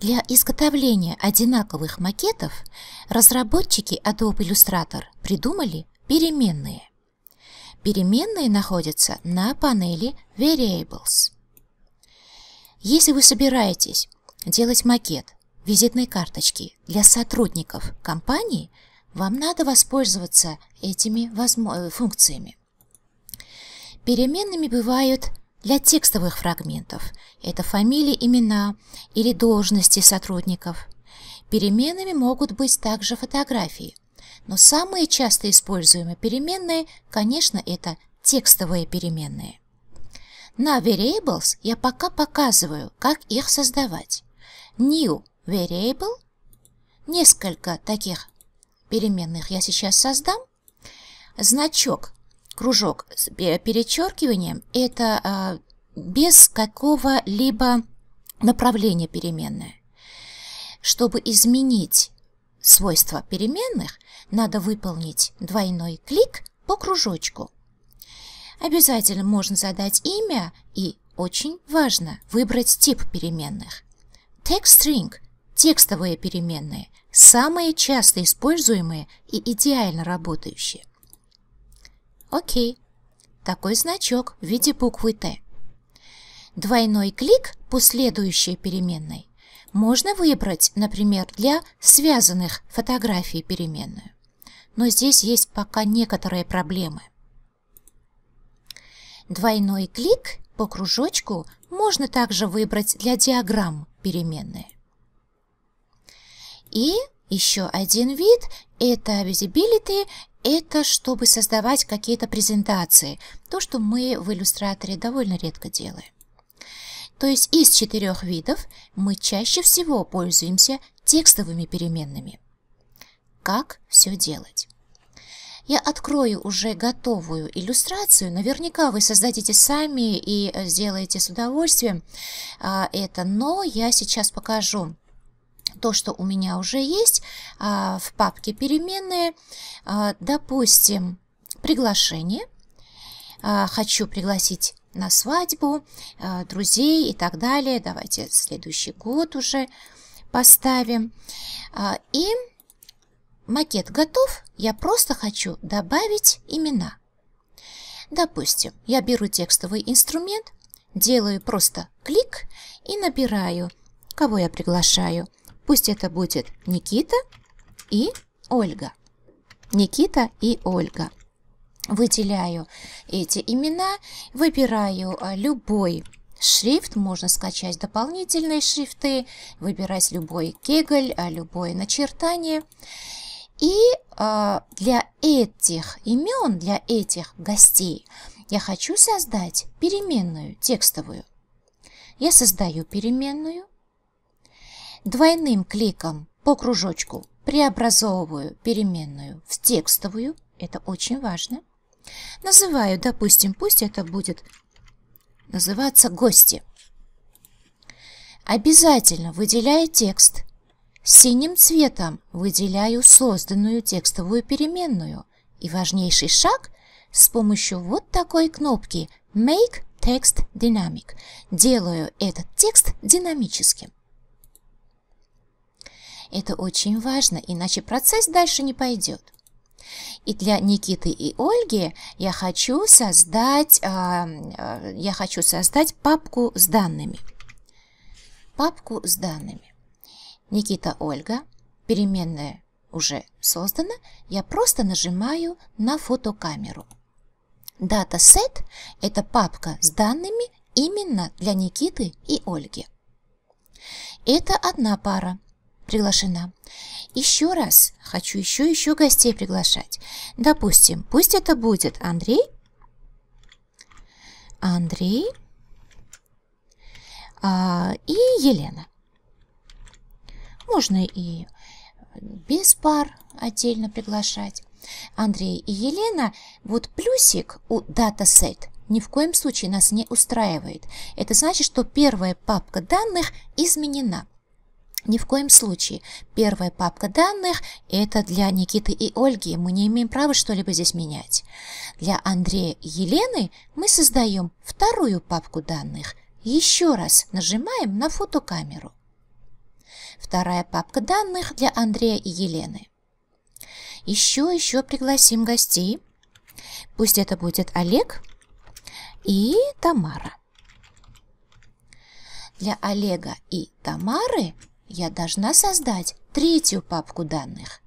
Для изготовления одинаковых макетов разработчики Adobe Illustrator придумали переменные. Переменные находятся на панели Variables. Если вы собираетесь делать макет визитной карточки для сотрудников компании, вам надо воспользоваться этими э, функциями. Переменными бывают для текстовых фрагментов это фамилии, имена или должности сотрудников. Переменными могут быть также фотографии, но самые часто используемые переменные, конечно, это текстовые переменные. На variables я пока показываю, как их создавать. New variable. Несколько таких переменных я сейчас создам. Значок кружок с перечеркиванием – это а, без какого-либо направления переменная. Чтобы изменить свойства переменных, надо выполнить двойной клик по кружочку. Обязательно можно задать имя и, очень важно, выбрать тип переменных. Text string текстовые переменные, самые часто используемые и идеально работающие – Окей. Такой значок в виде буквы «Т». Двойной клик по следующей переменной можно выбрать, например, для связанных фотографий переменную. Но здесь есть пока некоторые проблемы. Двойной клик по кружочку можно также выбрать для диаграмм переменные. И еще один вид – это visibility, это чтобы создавать какие-то презентации, то, что мы в иллюстраторе довольно редко делаем. То есть из четырех видов мы чаще всего пользуемся текстовыми переменными. Как все делать? Я открою уже готовую иллюстрацию. Наверняка вы создадите сами и э, сделаете с удовольствием а, это, но я сейчас покажу то, что у меня уже есть а, в папке переменные. А, допустим, приглашение. А, хочу пригласить на свадьбу друзей и так далее. Давайте следующий год уже поставим. И макет готов. Я просто хочу добавить имена. Допустим, я беру текстовый инструмент, делаю просто клик и набираю, кого я приглашаю – Пусть это будет Никита и Ольга. Никита и Ольга. Выделяю эти имена, выбираю а, любой шрифт, можно скачать дополнительные шрифты, выбирать любой кегль, а, любое начертание. И а, для этих имен, для этих гостей я хочу создать переменную текстовую. Я создаю переменную, Двойным кликом по кружочку преобразовываю переменную в текстовую, это очень важно. Называю, допустим, пусть это будет называться «Гости». Обязательно выделяю текст. Синим цветом выделяю созданную текстовую переменную. И важнейший шаг – с помощью вот такой кнопки «Make Text Dynamic» делаю этот текст динамическим. Это очень важно, иначе процесс дальше не пойдет. И для Никиты и Ольги я хочу создать, а, а, я хочу создать папку с данными. Папку с данными. Никита, Ольга, переменная уже создана, я просто нажимаю на фотокамеру. DataSet – это папка с данными именно для Никиты и Ольги. Это одна пара приглашена. Еще раз хочу еще еще гостей приглашать. Допустим, пусть это будет Андрей. Андрей а, и Елена. Можно и без пар отдельно приглашать. Андрей и Елена, вот плюсик у датасет ни в коем случае нас не устраивает. Это значит, что первая папка данных изменена – ни в коем случае. Первая папка данных – это для Никиты и Ольги. Мы не имеем права что-либо здесь менять. Для Андрея и Елены мы создаем вторую папку данных. Еще раз нажимаем на фотокамеру. Вторая папка данных для Андрея и Елены. Еще-еще пригласим гостей. Пусть это будет Олег и Тамара. Для Олега и Тамары я должна создать третью папку данных.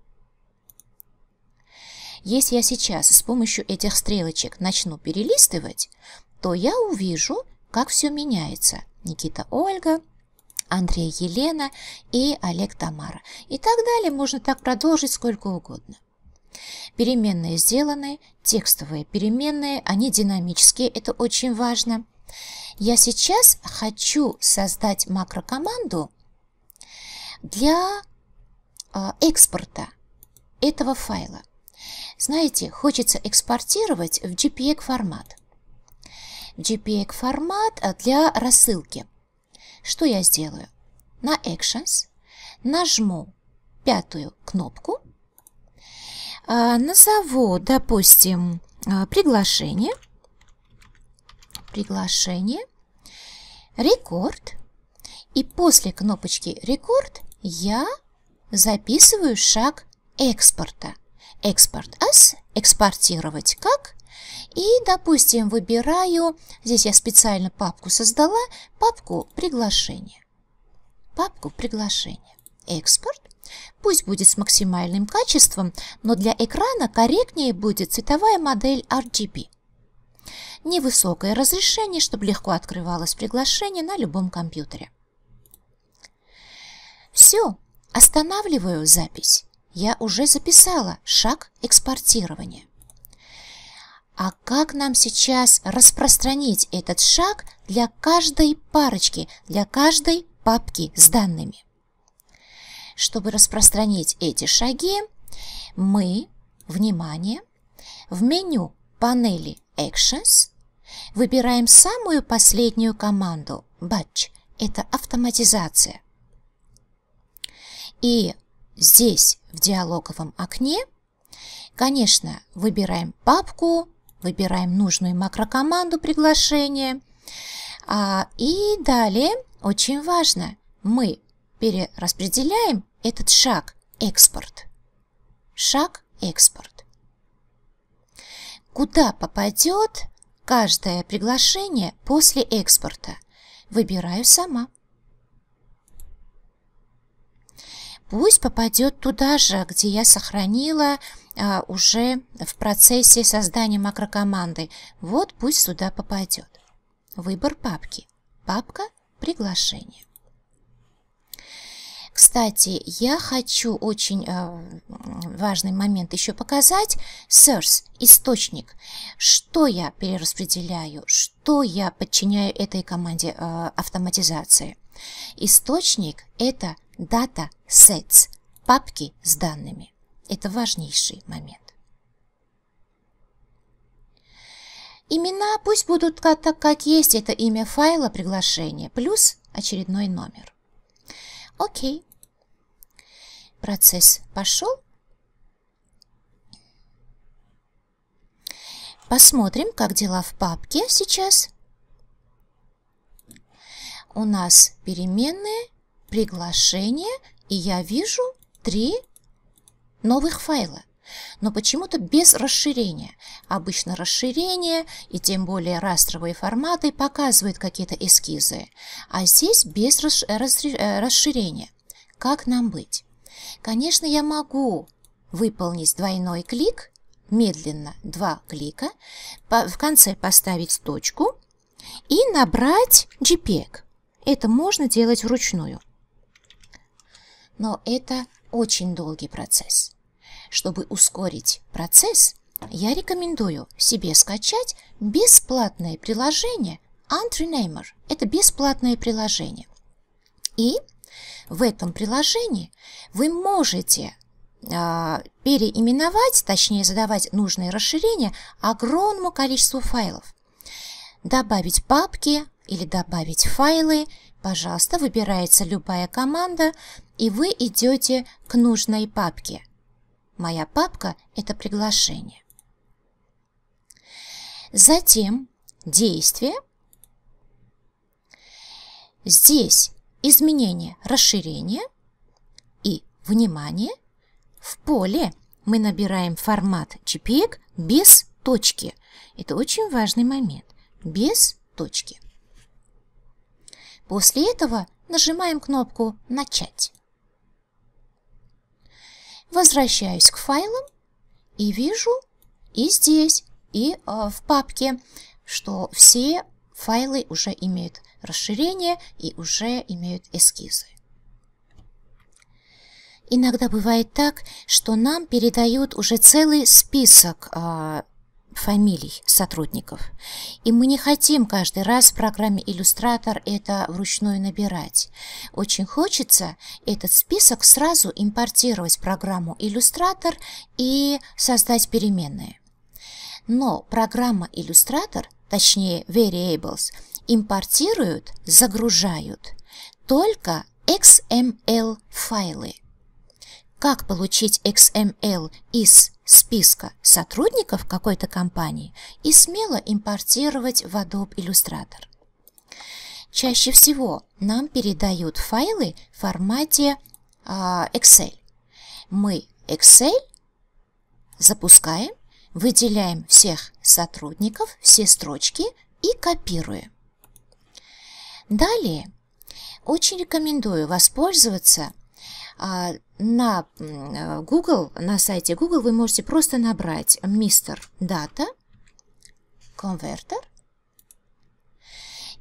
Если я сейчас с помощью этих стрелочек начну перелистывать, то я увижу, как все меняется. Никита Ольга, Андрей Елена и Олег Тамара. И так далее можно так продолжить сколько угодно. Переменные сделаны, текстовые переменные, они динамические, это очень важно. Я сейчас хочу создать макрокоманду, для а, экспорта этого файла. Знаете, хочется экспортировать в GPEG e формат. GPEG e формат а, для рассылки. Что я сделаю? На Actions нажму пятую кнопку, а, назову, допустим, приглашение, приглашение, рекорд, и после кнопочки рекорд я записываю шаг экспорта. Экспорт as экспортировать как? И, допустим, выбираю, здесь я специально папку создала, папку приглашения. Папку приглашения. Экспорт. Пусть будет с максимальным качеством, но для экрана корректнее будет цветовая модель RGB. Невысокое разрешение, чтобы легко открывалось приглашение на любом компьютере. Все, останавливаю запись. Я уже записала шаг экспортирования. А как нам сейчас распространить этот шаг для каждой парочки, для каждой папки с данными? Чтобы распространить эти шаги, мы, внимание, в меню панели Actions выбираем самую последнюю команду Batch – это автоматизация – и здесь, в диалоговом окне, конечно, выбираем папку, выбираем нужную макрокоманду приглашения. А, и далее, очень важно, мы перераспределяем этот шаг «Экспорт». Шаг «Экспорт». Куда попадет каждое приглашение после экспорта? Выбираю сама. пусть попадет туда же, где я сохранила а, уже в процессе создания макрокоманды. Вот пусть сюда попадет. Выбор папки. Папка «Приглашение». Кстати, я хочу очень э, важный момент еще показать. Source – источник. Что я перераспределяю, что я подчиняю этой команде э, автоматизации. Источник – это Дата sets – папки с данными. Это важнейший момент. Имена пусть будут так, как есть. Это имя файла приглашения плюс очередной номер. Окей. Процесс пошел. Посмотрим, как дела в папке сейчас. У нас переменные приглашение, и я вижу три новых файла. Но почему-то без расширения. Обычно расширение и тем более растровые форматы показывают какие-то эскизы. А здесь без э, э, расширения. Как нам быть? Конечно, я могу выполнить двойной клик, медленно два клика, в конце поставить точку и набрать JPEG. E Это можно делать вручную но это очень долгий процесс. Чтобы ускорить процесс, я рекомендую себе скачать бесплатное приложение Antrenamer. Это бесплатное приложение. И в этом приложении вы можете э, переименовать, точнее задавать нужные расширения огромному количеству файлов. Добавить папки или добавить файлы Пожалуйста, выбирается любая команда, и вы идете к нужной папке. Моя папка – это приглашение. Затем действие. Здесь изменение расширение и, внимание, в поле мы набираем формат JPEG без точки. Это очень важный момент. Без точки. После этого нажимаем кнопку «Начать». Возвращаюсь к файлам и вижу и здесь, и э, в папке, что все файлы уже имеют расширение и уже имеют эскизы. Иногда бывает так, что нам передают уже целый список э, фамилий сотрудников. И мы не хотим каждый раз в программе «Иллюстратор» это вручную набирать. Очень хочется этот список сразу импортировать в программу «Иллюстратор» и создать переменные. Но программа «Иллюстратор», точнее «Variables», импортируют, загружают только XML-файлы. Как получить XML из списка сотрудников какой-то компании и смело импортировать в Adobe Illustrator. Чаще всего нам передают файлы в формате э, Excel. Мы Excel запускаем, выделяем всех сотрудников, все строчки и копируем. Далее очень рекомендую воспользоваться э, на э, Google, на сайте Google вы можете просто набрать мистер Data Converter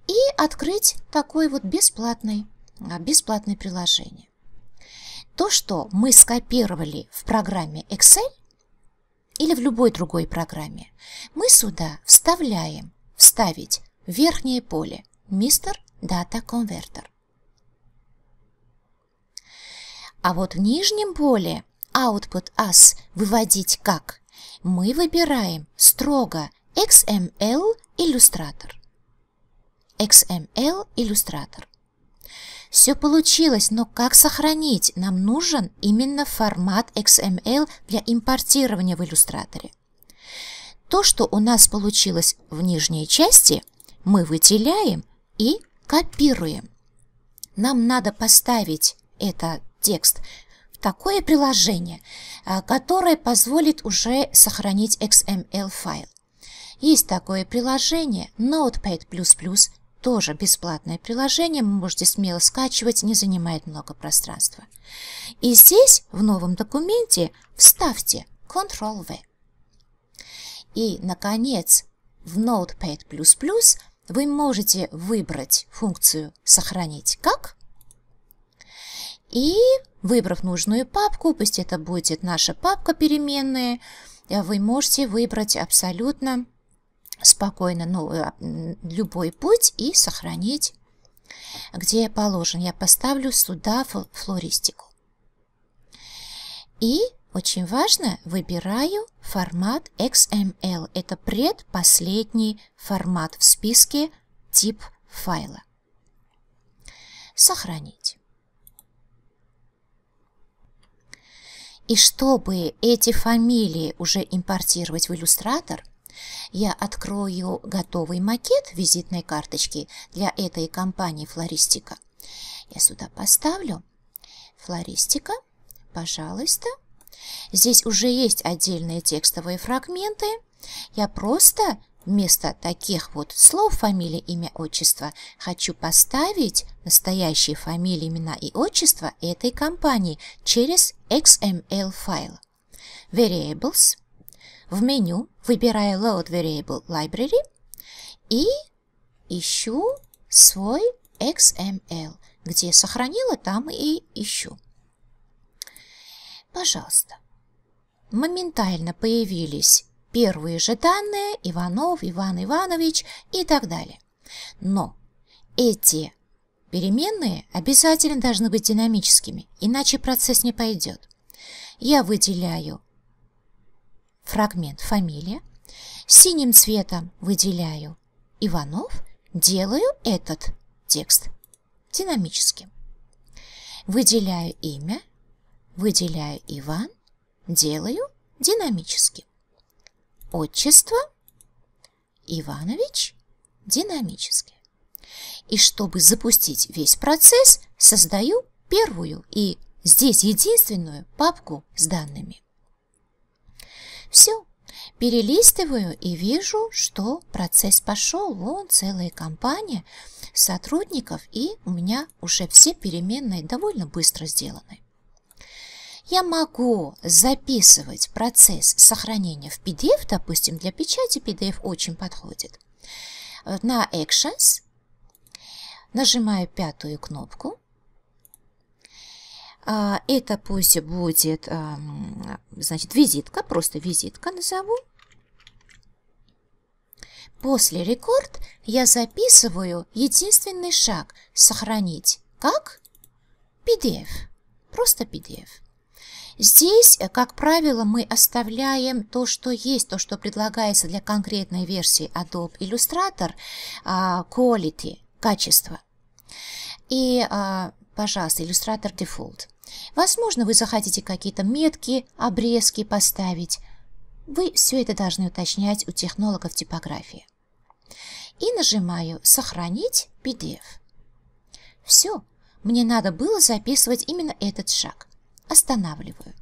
и открыть такой вот бесплатный, а, бесплатное приложение. То, что мы скопировали в программе Excel или в любой другой программе, мы сюда вставляем, вставить в верхнее поле мистер Data Converter. А вот в нижнем поле Output As выводить как мы выбираем строго XML иллюстратор. XML иллюстратор. Все получилось, но как сохранить? Нам нужен именно формат XML для импортирования в иллюстраторе. То, что у нас получилось в нижней части, мы выделяем и копируем. Нам надо поставить это текст в такое приложение, э, которое позволит уже сохранить XML-файл. Есть такое приложение Notepad++, тоже бесплатное приложение, вы можете смело скачивать, не занимает много пространства. И здесь, в новом документе, вставьте Ctrl-V. И, наконец, в Notepad++ вы можете выбрать функцию «Сохранить как», и, выбрав нужную папку, пусть это будет наша папка переменные, э, вы можете выбрать абсолютно спокойно новый, а, любой путь и сохранить, где положен. Я поставлю сюда флористику. И очень важно, выбираю формат XML. Это предпоследний формат в списке тип файла. Сохранить. И чтобы эти фамилии уже импортировать в иллюстратор, я открою готовый макет визитной карточки для этой компании «Флористика». Я сюда поставлю «Флористика», пожалуйста. Здесь уже есть отдельные текстовые фрагменты. Я просто вместо таких вот слов фамилия, имя, отчество хочу поставить настоящие фамилии, имена и отчества этой компании через XML файл. Variables. В меню выбираю Load Variable Library и ищу свой XML. Где сохранила, там и ищу. Пожалуйста. Моментально появились первые же данные Иванов, Иван Иванович и так далее. Но эти переменные обязательно должны быть динамическими, иначе процесс не пойдет. Я выделяю фрагмент «Фамилия», синим цветом выделяю «Иванов», делаю этот текст динамическим. Выделяю имя, выделяю «Иван», делаю динамическим. Отчество? Иванович? Динамически. И чтобы запустить весь процесс, создаю первую и здесь единственную папку с данными. Все, перелистываю и вижу, что процесс пошел. Вон целая компания сотрудников, и у меня уже все переменные довольно быстро сделаны я могу записывать процесс сохранения в PDF, допустим, для печати PDF очень подходит, э, на Actions, нажимаю пятую кнопку, а, это пусть будет, эм, значит, визитка, просто визитка назову. После рекорд я записываю единственный шаг – сохранить как PDF, просто PDF. Здесь, э, как правило, мы оставляем то, что есть, то, что предлагается для конкретной версии Adobe Illustrator, а, quality, качество. И, а, пожалуйста, Illustrator Default. Возможно, вы захотите какие-то метки, обрезки поставить. Вы все это должны уточнять у технологов типографии. И нажимаю «Сохранить PDF». Все, мне надо было записывать именно этот шаг останавливаю.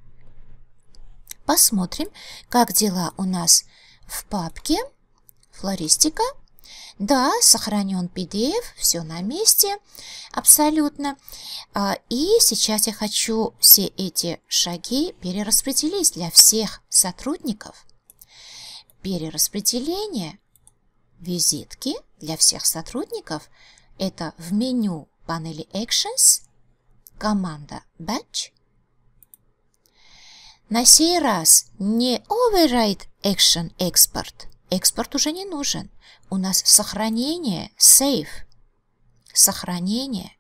Посмотрим, как дела у нас в папке «Флористика». Да, сохранен PDF, все на месте, абсолютно. А, и сейчас я хочу все эти шаги перераспределить для всех сотрудников. Перераспределение визитки для всех сотрудников – это в меню панели Actions, команда Batch, на сей раз не override action export Экспорт уже не нужен. У нас сохранение, save. Сохранение.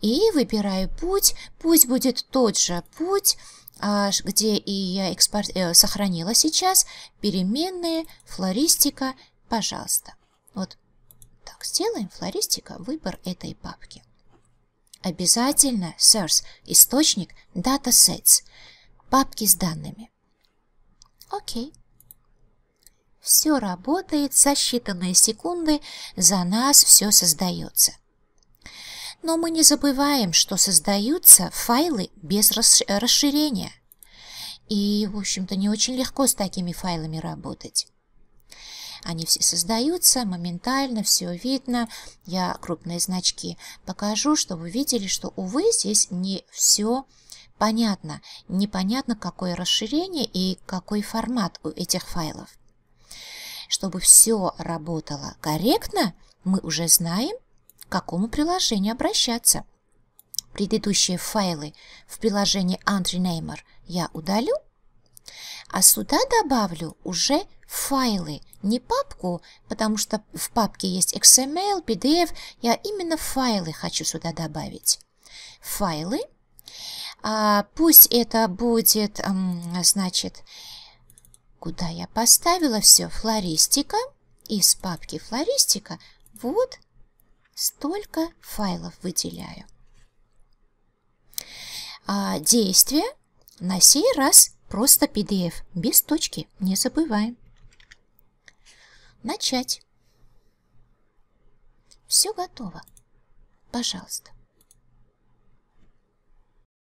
И выбираю путь. Путь будет тот же путь, а, где и я экспорт, э, сохранила сейчас. Переменные, флористика, пожалуйста. Вот так сделаем. Флористика, выбор этой папки. Обязательно source, источник, datasets папки с данными. Окей. Все работает за считанные секунды, за нас все создается. Но мы не забываем, что создаются файлы без расширения. И, в общем-то, не очень легко с такими файлами работать. Они все создаются моментально, все видно. Я крупные значки покажу, чтобы вы видели, что, увы, здесь не все понятно. Непонятно, какое расширение и какой формат у этих файлов. Чтобы все работало корректно, мы уже знаем, к какому приложению обращаться. Предыдущие файлы в приложении AntreNamer я удалю, а сюда добавлю уже файлы, не папку, потому что в папке есть XML, PDF, я именно файлы хочу сюда добавить. Файлы – а, пусть это будет, значит, куда я поставила все, флористика. Из папки флористика вот столько файлов выделяю. А, действие на сей раз просто PDF, без точки, не забываем. Начать. Все готово. Пожалуйста.